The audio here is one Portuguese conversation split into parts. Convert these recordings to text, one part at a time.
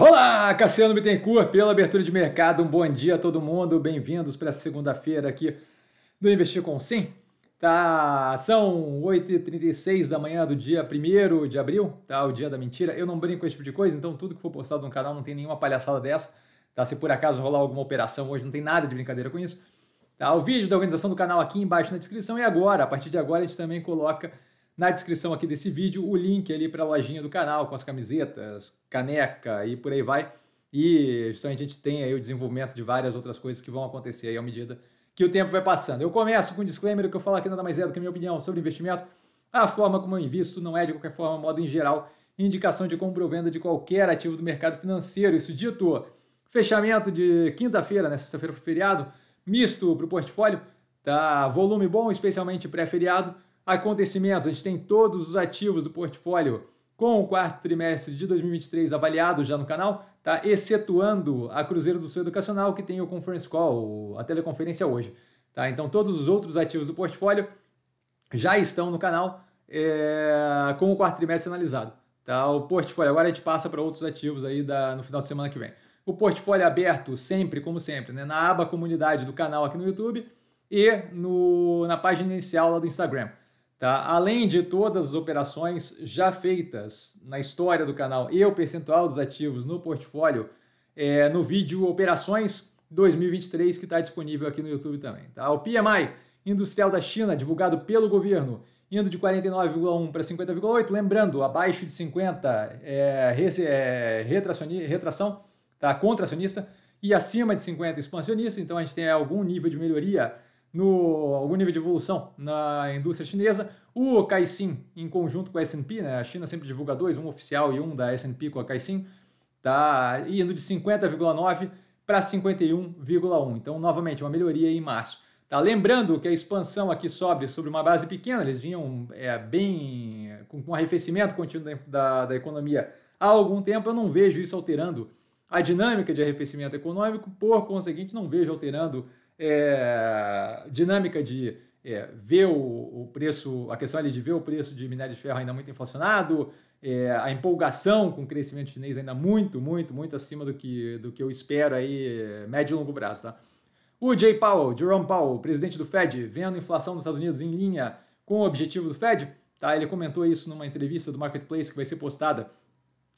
Olá, Cassiano Bittencourt, pela abertura de mercado. Um bom dia a todo mundo. Bem-vindos para a segunda-feira aqui do Investir com Sim. Tá, são 8h36 da manhã do dia 1 de abril, tá? O dia da mentira. Eu não brinco com esse tipo de coisa, então tudo que for postado no canal não tem nenhuma palhaçada dessa, tá? Se por acaso rolar alguma operação hoje, não tem nada de brincadeira com isso. Tá? O vídeo da organização do canal aqui embaixo na descrição e agora, a partir de agora, a gente também coloca na descrição aqui desse vídeo o link ali para a lojinha do canal com as camisetas, caneca e por aí vai. E justamente a gente tem aí o desenvolvimento de várias outras coisas que vão acontecer aí à medida que o tempo vai passando. Eu começo com um disclaimer, o que eu falo aqui nada mais é do que a minha opinião sobre investimento. A forma como eu invisto não é, de qualquer forma, modo em geral, indicação de compra ou venda de qualquer ativo do mercado financeiro. Isso dito, fechamento de quinta-feira, né? Sexta-feira foi feriado, misto para o portfólio, tá? Volume bom, especialmente pré-feriado acontecimentos, a gente tem todos os ativos do portfólio com o quarto trimestre de 2023 avaliado já no canal, tá? excetuando a Cruzeiro do Sul Educacional, que tem o conference call, a teleconferência hoje. Tá? Então, todos os outros ativos do portfólio já estão no canal é, com o quarto trimestre analisado. Tá? O portfólio, agora a gente passa para outros ativos aí da, no final de semana que vem. O portfólio aberto sempre, como sempre, né? na aba comunidade do canal aqui no YouTube e no, na página inicial lá do Instagram. Tá? Além de todas as operações já feitas na história do canal e o percentual dos ativos no portfólio, é, no vídeo Operações 2023, que está disponível aqui no YouTube também. Tá? O PMI industrial da China, divulgado pelo governo, indo de 49,1 para 50,8. Lembrando, abaixo de 50 é, é retração, tá? contracionista, e acima de 50 expansionista. Então a gente tem algum nível de melhoria no algum nível de evolução na indústria chinesa. O Caixin, em conjunto com a S&P, né? a China sempre divulga dois, um oficial e um da S&P com a Caixin, tá indo de 50,9 para 51,1. Então, novamente, uma melhoria em março. Tá? Lembrando que a expansão aqui sobe sobre uma base pequena, eles vinham é, bem com um arrefecimento contínuo da, da economia há algum tempo. Eu não vejo isso alterando a dinâmica de arrefecimento econômico, por conseguinte, não vejo alterando é, dinâmica de é, ver o, o, preço, a questão ali de ver o preço de minério de ferro ainda muito inflacionado, é, a empolgação com o crescimento chinês ainda muito, muito, muito acima do que, do que eu espero aí, médio e longo prazo, tá? O Jay Powell, Jerome Powell, presidente do Fed, vendo a inflação dos Estados Unidos em linha com o objetivo do Fed, tá? Ele comentou isso numa entrevista do Marketplace que vai ser postada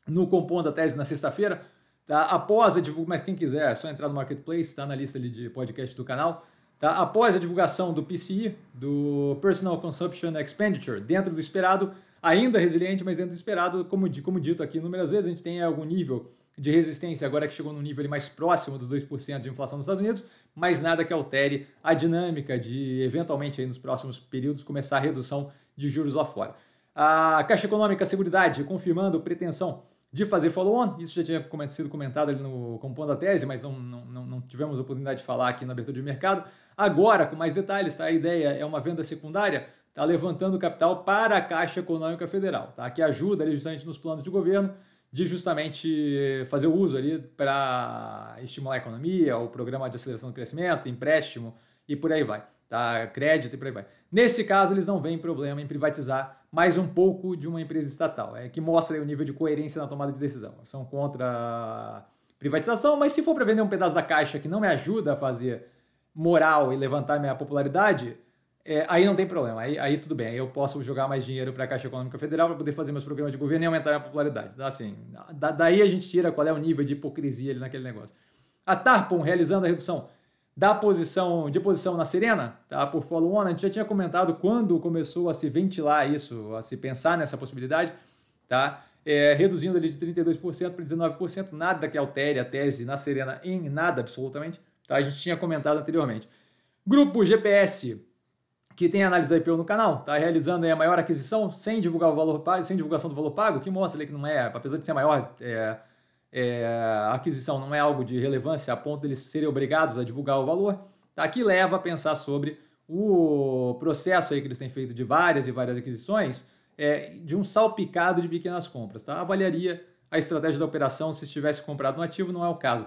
no Compondo da Tese na sexta-feira. Tá? Após a divulgação, mas quem quiser, é só entrar no marketplace, está na lista de podcast do canal. Tá? Após a divulgação do PCI, do Personal Consumption Expenditure, dentro do esperado, ainda resiliente, mas dentro do esperado, como, como dito aqui inúmeras vezes, a gente tem algum nível de resistência agora que chegou num nível mais próximo dos 2% de inflação nos Estados Unidos, mas nada que altere a dinâmica de, eventualmente, aí nos próximos períodos, começar a redução de juros lá fora. A Caixa Econômica Seguridade confirmando pretensão de fazer follow-on. Isso já tinha sido comentado ali no Compondo da Tese, mas não, não, não tivemos a oportunidade de falar aqui na abertura de mercado. Agora, com mais detalhes, tá? a ideia é uma venda secundária, está levantando capital para a Caixa Econômica Federal, tá? que ajuda ali, justamente nos planos de governo de justamente fazer o uso ali para estimular a economia, o programa de aceleração do crescimento, empréstimo e por aí vai tá? crédito e por aí vai. Nesse caso, eles não veem problema em privatizar mais um pouco de uma empresa estatal, é que mostra o nível de coerência na tomada de decisão. São contra privatização, mas se for para vender um pedaço da caixa que não me ajuda a fazer moral e levantar minha popularidade, é, aí não tem problema, aí, aí tudo bem, aí eu posso jogar mais dinheiro para a Caixa Econômica Federal para poder fazer meus programas de governo e aumentar minha popularidade. Então, assim, da, daí a gente tira qual é o nível de hipocrisia ali naquele negócio. A Tarpon, realizando a redução da posição de posição na Serena, tá? Por follow-on, a gente já tinha comentado quando começou a se ventilar isso, a se pensar nessa possibilidade, tá? É, reduzindo ele de 32% para 19%, nada que altere a tese na Serena em nada absolutamente, tá? A gente tinha comentado anteriormente. Grupo GPS, que tem análise do IPO no canal, tá realizando a é, maior aquisição sem divulgar o valor sem divulgação do valor pago, que mostra ali que não é, apesar de ser maior, é, é, a aquisição não é algo de relevância a ponto de eles serem obrigados a divulgar o valor, tá? que leva a pensar sobre o processo aí que eles têm feito de várias e várias aquisições, é, de um salpicado de pequenas compras. Tá? Avaliaria a estratégia da operação se estivesse comprado no ativo, não é o caso.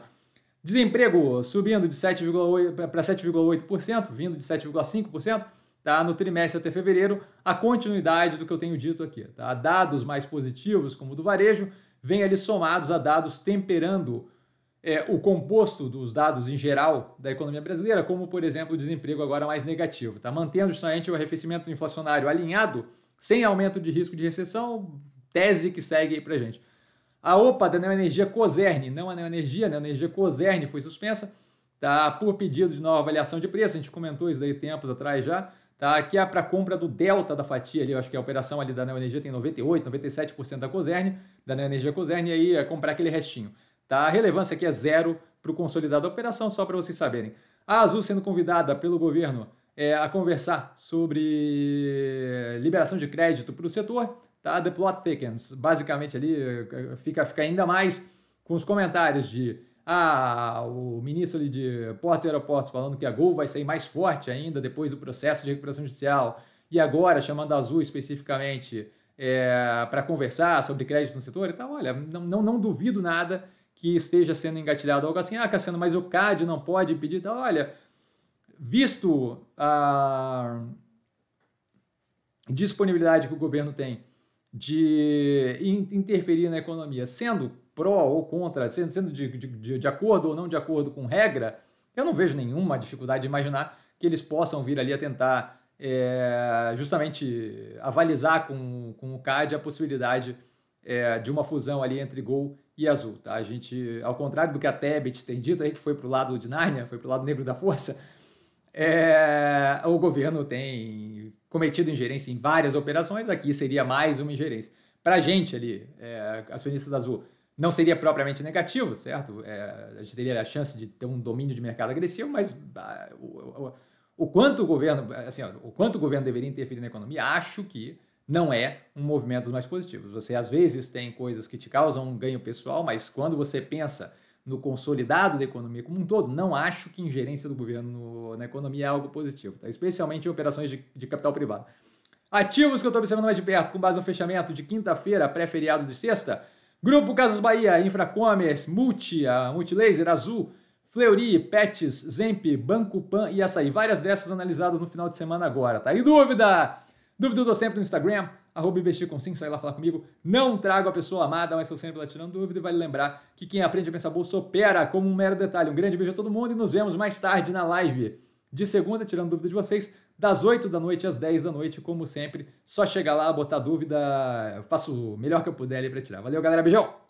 Desemprego subindo de 7,8% para 7,8%, vindo de 7,5%, tá? no trimestre até fevereiro, a continuidade do que eu tenho dito aqui. Tá? Dados mais positivos, como o do varejo, vêm ali somados a dados temperando é, o composto dos dados em geral da economia brasileira, como, por exemplo, o desemprego agora mais negativo. Tá? Mantendo justamente o arrefecimento inflacionário alinhado, sem aumento de risco de recessão, tese que segue aí pra gente. A OPA da Neoenergia Coserne, não a Neoenergia, a Neoenergia Coserne foi suspensa, tá? por pedido de nova avaliação de preço, a gente comentou isso daí tempos atrás já, tá? que é para compra do delta da fatia ali, eu acho que a operação ali da Neoenergia tem 98, 97% da cosern da Neoenergia Coserne, e aí é comprar aquele restinho. Tá? A relevância aqui é zero para o consolidado da operação, só para vocês saberem. A Azul sendo convidada pelo governo é, a conversar sobre liberação de crédito para o setor, tá? The plot thickens. Basicamente ali é, fica, fica ainda mais com os comentários de ah, o ministro de Portos e Aeroportos falando que a Gol vai sair mais forte ainda depois do processo de recuperação judicial. E agora, chamando a Azul especificamente é, para conversar sobre crédito no setor e tal. Olha, não, não, não duvido nada que esteja sendo engatilhado algo assim. Ah, Cassiano, mas o CAD não pode pedir. tal olha, visto a disponibilidade que o governo tem de interferir na economia, sendo pró ou contra, sendo de, de, de acordo ou não de acordo com regra, eu não vejo nenhuma dificuldade de imaginar que eles possam vir ali a tentar é, justamente avalizar com, com o CAD a possibilidade é, de uma fusão ali entre Gol e Azul. Tá? A gente, ao contrário do que a Tebet tem dito aí, que foi para o lado de Nárnia, foi para o lado negro da força, é, o governo tem cometido ingerência em várias operações, aqui seria mais uma ingerência. Para a gente ali, é, acionista da Azul, não seria propriamente negativo, certo? É, a gente teria a chance de ter um domínio de mercado agressivo, mas ah, o, o, o, quanto o governo, assim, ó, o quanto o governo deveria interferir na economia, acho que não é um movimento dos mais positivos. Você às vezes tem coisas que te causam um ganho pessoal, mas quando você pensa no consolidado da economia como um todo, não acho que ingerência do governo no, na economia é algo positivo, tá? especialmente em operações de, de capital privado. Ativos que eu estou observando mais de perto, com base no fechamento de quinta-feira, pré-feriado de sexta, Grupo Casas Bahia, Infracommerce, Multi, a Multilaser, Azul, Fleury, Pets, Zemp, Banco Pan e Açaí. Várias dessas analisadas no final de semana agora, tá? E dúvida? Dúvida eu dou sempre no Instagram, arroba investir com sim, só ir lá falar comigo. Não trago a pessoa amada, mas estou sempre lá tirando dúvida e vale lembrar que quem aprende a pensar bolsa opera como um mero detalhe. Um grande beijo a todo mundo e nos vemos mais tarde na live de segunda, tirando dúvida de vocês das 8 da noite às 10 da noite, como sempre. Só chegar lá, botar dúvida, faço o melhor que eu puder ali para tirar. Valeu, galera. Beijão!